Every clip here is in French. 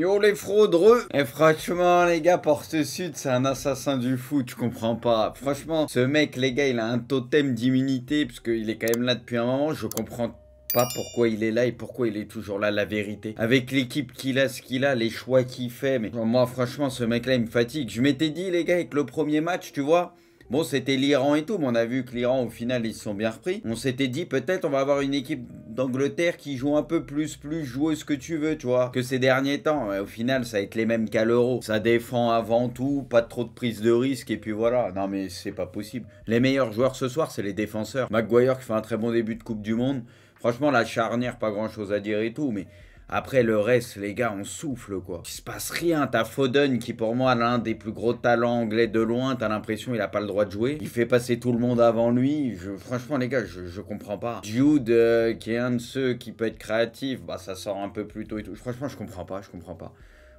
Yo les fraudreux Et eh, franchement les gars, Porte Sud c'est un assassin du foot, tu comprends pas. Franchement, ce mec les gars il a un totem d'immunité parce qu'il est quand même là depuis un moment, je comprends pas pourquoi il est là et pourquoi il est toujours là, la vérité. Avec l'équipe qu'il a, ce qu'il a, les choix qu'il fait, mais moi franchement ce mec là il me fatigue. Je m'étais dit les gars avec le premier match, tu vois Bon, c'était l'Iran et tout, mais on a vu que l'Iran, au final, ils se sont bien repris. On s'était dit, peut-être, on va avoir une équipe d'Angleterre qui joue un peu plus, plus ce que tu veux, tu vois, que ces derniers temps. au final, ça va être les mêmes qu'à l'Euro. Ça défend avant tout, pas trop de prise de risque, et puis voilà. Non, mais c'est pas possible. Les meilleurs joueurs ce soir, c'est les défenseurs. McGuire qui fait un très bon début de Coupe du Monde. Franchement, la charnière, pas grand chose à dire et tout, mais après le reste, les gars, on souffle quoi. Il se passe rien. T'as Foden qui pour moi l'un des plus gros talents anglais de loin. T'as l'impression il a pas le droit de jouer. Il fait passer tout le monde avant lui. Je, franchement les gars, je, je comprends pas. Jude euh, qui est un de ceux qui peut être créatif, bah ça sort un peu plus tôt et tout. Franchement, je comprends pas, je comprends pas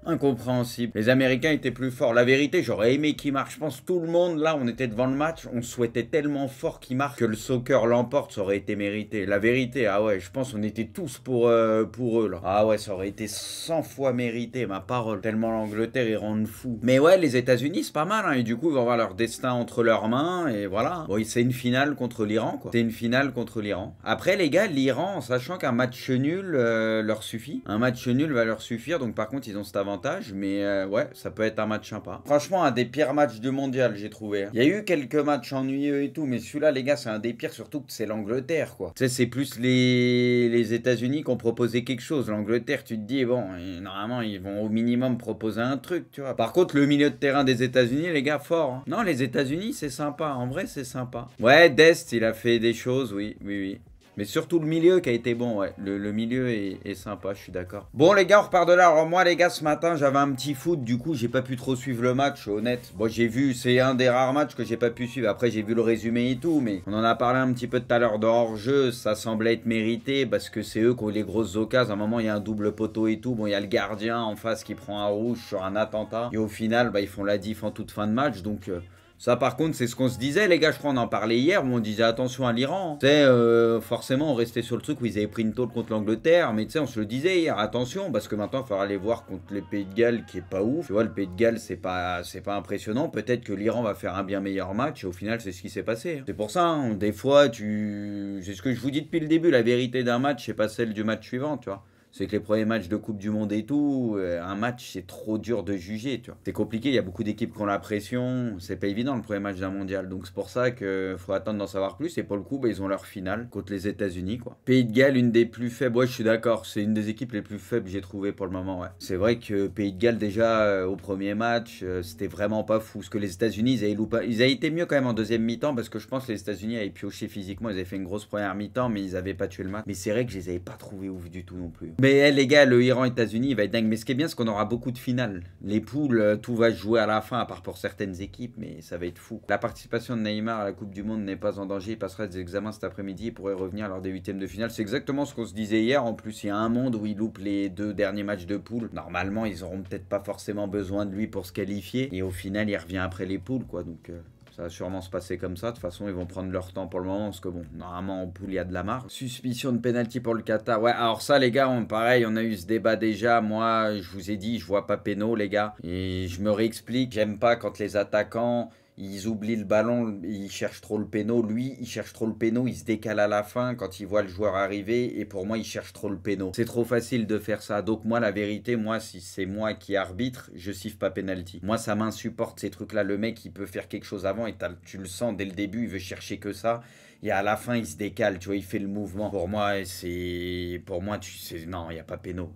incompréhensible. Les Américains étaient plus forts. La vérité, j'aurais aimé qu'ils marchent. Je pense tout le monde, là, on était devant le match, on souhaitait tellement fort qu'ils marquent que le soccer l'emporte, ça aurait été mérité. La vérité, ah ouais, je pense on était tous pour, euh, pour eux, là. Ah ouais, ça aurait été 100 fois mérité, ma parole. Tellement l'Angleterre, ils rendent fou. Mais ouais, les États-Unis, c'est pas mal, hein. et du coup, ils vont avoir leur destin entre leurs mains, et voilà. Bon, c'est une finale contre l'Iran, quoi. C'est une finale contre l'Iran. Après, les gars, l'Iran, sachant qu'un match nul euh, leur suffit, un match nul va leur suffire, donc par contre, ils ont cet avantage mais euh, ouais, ça peut être un match sympa. Franchement, un des pires matchs du mondial, j'ai trouvé. Hein. Il y a eu quelques matchs ennuyeux et tout, mais celui-là, les gars, c'est un des pires, surtout que c'est l'Angleterre, quoi. Tu sais, c'est plus les, les États-Unis qui ont proposé quelque chose. L'Angleterre, tu te dis, bon, normalement, ils vont au minimum proposer un truc, tu vois. Par contre, le milieu de terrain des États-Unis, les gars, fort. Hein. Non, les États-Unis, c'est sympa. En vrai, c'est sympa. Ouais, Dest, il a fait des choses, oui, oui, oui. Mais surtout le milieu qui a été bon, ouais. Le, milieu est, sympa, je suis d'accord. Bon, les gars, on repart de là. moi, les gars, ce matin, j'avais un petit foot. Du coup, j'ai pas pu trop suivre le match, honnête. Bon, j'ai vu, c'est un des rares matchs que j'ai pas pu suivre. Après, j'ai vu le résumé et tout. Mais on en a parlé un petit peu tout à l'heure de hors-jeu. Ça semblait être mérité parce que c'est eux qui ont les grosses occasions. À un moment, il y a un double poteau et tout. Bon, il y a le gardien en face qui prend un rouge sur un attentat. Et au final, bah, ils font la diff en toute fin de match. Donc. Euh, ça, par contre, c'est ce qu'on se disait, les gars. Je crois qu'on en parlait hier où on disait attention à l'Iran. Hein. Tu sais, euh, forcément, on restait sur le truc où ils avaient pris une tôle contre l'Angleterre. Mais tu sais, on se le disait hier, attention, parce que maintenant, il faudra aller voir contre les Pays de Galles qui est pas ouf. Tu vois, le Pays de Galles, c'est pas, c'est pas impressionnant. Peut-être que l'Iran va faire un bien meilleur match. Et au final, c'est ce qui s'est passé. Hein. C'est pour ça, hein, des fois, tu. C'est ce que je vous dis depuis le début. La vérité d'un match, c'est pas celle du match suivant, tu vois. C'est que les premiers matchs de Coupe du Monde et tout, euh, un match, c'est trop dur de juger, tu vois. C'est compliqué, il y a beaucoup d'équipes qui ont la pression, c'est pas évident le premier match d'un mondial. Donc c'est pour ça qu'il faut attendre d'en savoir plus. Et pour le coup, bah, ils ont leur finale contre les États-Unis, quoi. Pays de Galles, une des plus faibles, ouais, je suis d'accord, c'est une des équipes les plus faibles que j'ai trouvé pour le moment, ouais. C'est vrai que Pays de Galles, déjà, euh, au premier match, euh, c'était vraiment pas fou. Ce que les États-Unis, ils avaient Ils avaient été mieux quand même en deuxième mi-temps parce que je pense que les États-Unis avaient pioché physiquement, ils avaient fait une grosse première mi-temps, mais ils avaient pas tué le match. Mais c'est vrai que je les avais pas trouvés ouf du tout non plus. Mais eh, les gars, le Iran-États-Unis, il va être dingue. Mais ce qui est bien, c'est qu'on aura beaucoup de finales. Les poules, euh, tout va jouer à la fin, à part pour certaines équipes, mais ça va être fou. La participation de Neymar à la Coupe du Monde n'est pas en danger. Il passera des examens cet après-midi et pourrait revenir lors des huitièmes de finale. C'est exactement ce qu'on se disait hier. En plus, il y a un monde où il loupe les deux derniers matchs de poule. Normalement, ils auront peut-être pas forcément besoin de lui pour se qualifier. Et au final, il revient après les poules, quoi. Donc. Euh, ça va sûrement se passer comme ça. De toute façon, ils vont prendre leur temps pour le moment. Parce que bon, normalement, en poule, il y a de la marge. Suspicion de penalty pour le Qatar. Ouais, alors ça, les gars, pareil, on a eu ce débat déjà. Moi, je vous ai dit, je vois pas péno, les gars. Et je me réexplique. J'aime pas quand les attaquants ils oublient le ballon, ils cherchent trop le péno. Lui, il cherche trop le péno, il se décale à la fin quand il voit le joueur arriver. Et pour moi, il cherche trop le péno. C'est trop facile de faire ça. Donc moi, la vérité, moi, si c'est moi qui arbitre, je siffle pas penalty. Moi, ça m'insupporte ces trucs-là. Le mec, il peut faire quelque chose avant et tu le sens dès le début, il veut chercher que ça et à la fin il se décale, tu vois, il fait le mouvement. Pour moi, c'est pour moi tu sais non, il y a pas péno.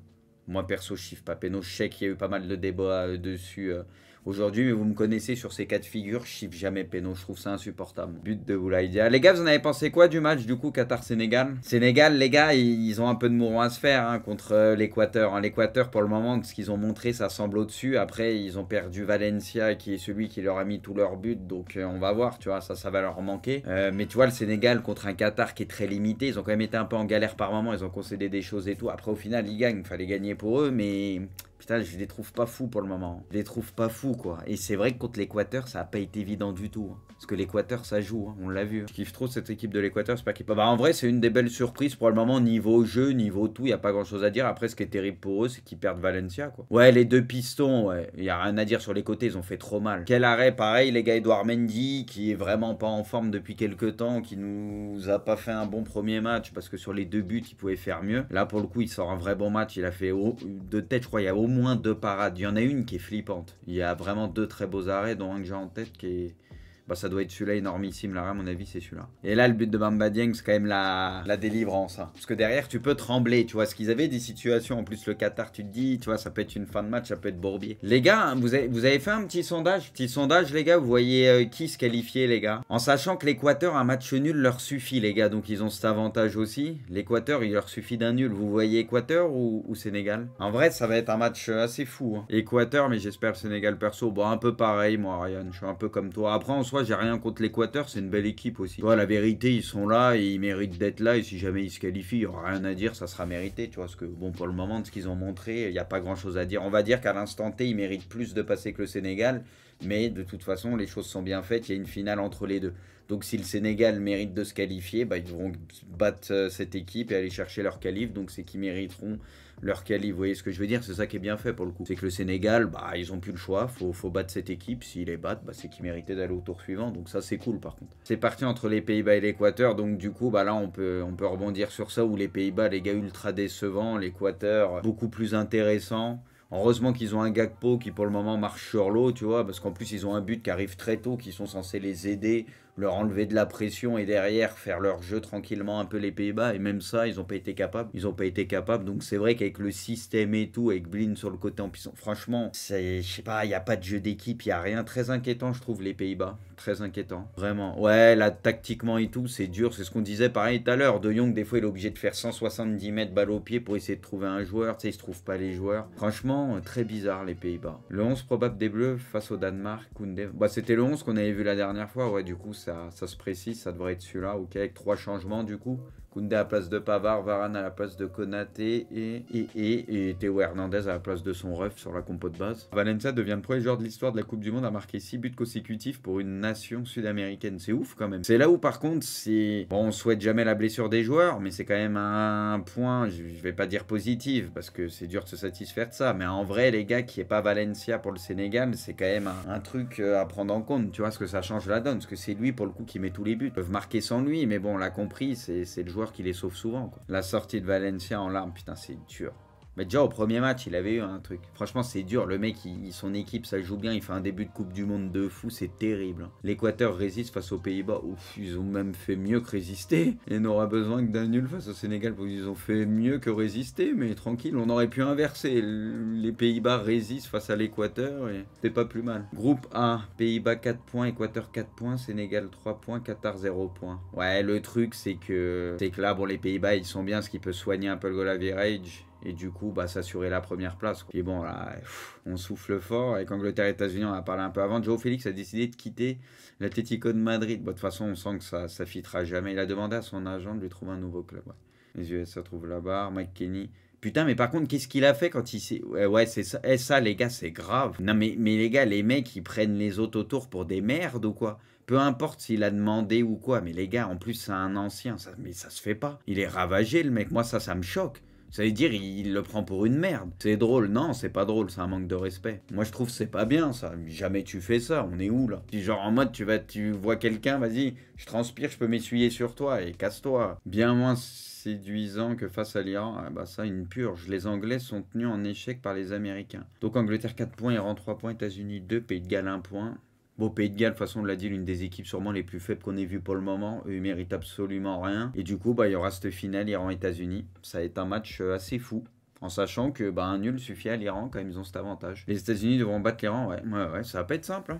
Moi perso, je chiffre pas péno, je sais qu'il y a eu pas mal de débats euh, dessus euh, Aujourd'hui, vous me connaissez sur ces quatre figures, je chiffre jamais Pénaud, je trouve ça insupportable. But de Boulaïdia. Les gars, vous en avez pensé quoi du match du coup Qatar-Sénégal Sénégal, les gars, ils ont un peu de mouron à se faire hein, contre euh, l'Équateur. Hein, L'Équateur, pour le moment, ce qu'ils ont montré, ça semble au-dessus. Après, ils ont perdu Valencia, qui est celui qui leur a mis tout leur but. Donc, euh, on va voir, tu vois, ça, ça va leur manquer. Euh, mais tu vois, le Sénégal contre un Qatar qui est très limité, ils ont quand même été un peu en galère par moment, ils ont concédé des choses et tout. Après, au final, ils gagnent, fallait gagner pour eux, mais je les trouve pas fous pour le moment. Je les trouve pas fous, quoi. Et c'est vrai que contre l'Équateur, ça a pas été évident du tout. Hein. Parce que l'Équateur, ça joue, hein, on l'a vu. Je hein. kiffe trop cette équipe de l'Équateur, c'est pas qu'ils Bah, en vrai, c'est une des belles surprises pour le moment, niveau jeu, niveau tout, il y a pas grand chose à dire. Après, ce qui est terrible pour eux, c'est qu'ils perdent Valencia, quoi. Ouais, les deux pistons, il Y a rien à dire sur les côtés, ils ont fait trop mal. Quel arrêt, pareil, les gars, Edouard Mendy, qui est vraiment pas en forme depuis quelques temps, qui nous a pas fait un bon premier match, parce que sur les deux buts, il pouvait faire mieux. Là, pour le coup, il sort un vrai bon match, il a fait de tête, je crois, a moins deux parades. Il y en a une qui est flippante. Il y a vraiment deux très beaux arrêts, dont un que j'ai en tête qui est, bah, ça doit être celui-là énormissime. Là, à mon avis, c'est celui-là. Et là, le but de Bamba c'est quand même la, la délivrance. Hein. Parce que derrière, tu peux trembler. Tu vois, ce qu'ils avaient des situations. En plus, le Qatar, tu te dis, tu vois, ça peut être une fin de match, ça peut être bourbier. Les gars, hein, vous, avez, vous avez fait un petit sondage. Petit sondage, les gars, vous voyez euh, qui se qualifiait, les gars. En sachant que l'Équateur, un match nul leur suffit, les gars. Donc, ils ont cet avantage aussi. L'Équateur, il leur suffit d'un nul. Vous voyez Équateur ou, Sénégal En vrai, ça va être un match euh, assez fou. Hein. Équateur, mais j'espère Sénégal perso. Bon, un peu pareil, moi, Ryan. Je suis un peu comme toi. Après, on j'ai rien contre l'Équateur, c'est une belle équipe aussi. la vérité, ils sont là, et ils méritent d'être là, et si jamais ils se qualifient, il n'y aura rien à dire, ça sera mérité, tu vois. ce que, bon, pour le moment, de ce qu'ils ont montré, il n'y a pas grand chose à dire. On va dire qu'à l'instant T, ils méritent plus de passer que le Sénégal. Mais de toute façon, les choses sont bien faites. Il y a une finale entre les deux. Donc si le Sénégal mérite de se qualifier, bah, ils vont battre euh, cette équipe et aller chercher leur qualif. Donc c'est qui mériteront leur qualif. Vous voyez ce que je veux dire C'est ça qui est bien fait pour le coup. C'est que le Sénégal, bah, ils n'ont plus le choix. Faut, faut battre cette équipe. S'ils les battent, bah, c'est qui méritait d'aller au tour suivant. Donc ça c'est cool par contre. C'est parti entre les Pays-Bas et l'Équateur. Donc du coup, bah, là on peut, on peut rebondir sur ça où les Pays-Bas, les gars ultra décevants, l'Équateur beaucoup plus intéressant. Heureusement qu'ils ont un Gagpo qui pour le moment marche sur l'eau, tu vois, parce qu'en plus ils ont un but qui arrive très tôt, qui sont censés les aider leur enlever de la pression et derrière faire leur jeu tranquillement un peu les Pays-Bas. Et même ça, ils n'ont pas été capables. Ils n'ont pas été capables. Donc c'est vrai qu'avec le système et tout, avec Blin sur le côté en puissance, franchement, je sais pas, il n'y a pas de jeu d'équipe, il n'y a rien. Très inquiétant, je trouve, les Pays-Bas. Très inquiétant. Vraiment. Ouais, là, tactiquement et tout, c'est dur. C'est ce qu'on disait pareil tout à l'heure. De Jong, des fois, il est obligé de faire 170 mètres balle au pied pour essayer de trouver un joueur. Tu sais, il se trouve pas les joueurs. Franchement, euh, très bizarre, les Pays-Bas. Le 11 probable des Bleus face au Danemark, Koundé. Bah, c'était le 11 qu'on avait vu la dernière fois. Ouais, du coup, ça, se précise, ça devrait être celui-là. Ok, avec trois changements du coup. Koundé à la place de Pavar, Varane à la place de Konaté et, et, Théo Hernandez à la place de son ref sur la compo de base. Valencia devient le premier joueur de l'histoire de la Coupe du Monde à marquer 6 buts consécutifs pour une nation sud-américaine. C'est ouf quand même. C'est là où par contre, c'est... on souhaite jamais la blessure des joueurs, mais c'est quand même un point, je vais pas dire positif, parce que c'est dur de se satisfaire de ça. Mais en vrai, les gars, qui est pas Valencia pour le Sénégal, c'est quand même un, truc euh, à prendre en compte. Tu vois ce que ça change la donne, ce que c'est lui pour le coup, qui met tous les buts. peuvent marquer sans lui, mais bon, on l'a compris, c'est le joueur qui les sauve souvent. La sortie de Valencia en larmes, putain, c'est dur. Mais déjà au premier match, il avait eu un truc. Franchement, c'est dur. Le mec, son équipe, ça joue bien. Il fait un début de Coupe du Monde de fou. C'est terrible. Hein. L'Équateur résiste face aux Pays-Bas. Ouf, ils ont même fait mieux que résister. Et n'aura besoin que d'un nul face au Sénégal. Parce qu'ils ont fait mieux que résister. Mais tranquille, on aurait pu inverser. Les Pays-Bas résistent face à l'Équateur. Et c'est pas plus mal. Groupe A, Pays-Bas 4 points, Équateur 4 points, Sénégal 3 points, Qatar 0 points. Ouais, le truc, c'est que, c'est que là, bon, les Pays-Bas, ils sont bien. Ce qui peut soigner un peu le goal et du coup bah, s'assurer la première place. Et bon, là, on souffle fort. Avec Angleterre et États-Unis, on a parlé un peu avant. Joe Félix a décidé de quitter l'Atlético de Madrid. de toute façon, on sent que ça ne fitera jamais. Il a demandé à son agent de lui trouver un nouveau club. Les US se trouvent là-bas. Mike Kenny. Putain, mais par contre, qu'est-ce qu'il a fait quand il s'est. Ouais, c'est eh, ça. les gars, c'est grave. Non, mais, mais les gars, les mecs, ils prennent les autres autour pour des merdes ou quoi peu importe s'il a demandé ou quoi, mais les gars, en plus, c'est un ancien, ça, mais ça se fait pas. Il est ravagé, le mec. Moi, ça, ça me choque. Ça veut dire il, le prend pour une merde. C'est drôle, non, c'est pas drôle, c'est un manque de respect. Moi je trouve c'est pas bien ça. Jamais tu fais ça, on est où là Genre en mode tu vas tu vois quelqu'un, vas-y, je transpire, je peux m'essuyer sur toi et casse-toi. Bien moins séduisant que face à l'Iran. Ah, bah ça, une purge. Les Anglais sont tenus en échec par les Américains. Donc Angleterre 4 points, Iran 3 points, États-Unis 2, Pays de Galles 1 point. Bon, Pays de Galles, façon, de l'a dire, l'une des équipes sûrement les plus faibles qu'on ait vues pour le moment. Ils méritent absolument rien. Et du coup, bah, il y aura cette finale Iran-États-Unis. Ça va être un match euh, assez fou. En sachant que bah, un nul suffit à l'Iran quand même, ils ont cet avantage. Les États-Unis devront battre l'Iran, ouais. Ouais, ouais, ça va pas être simple. Hein.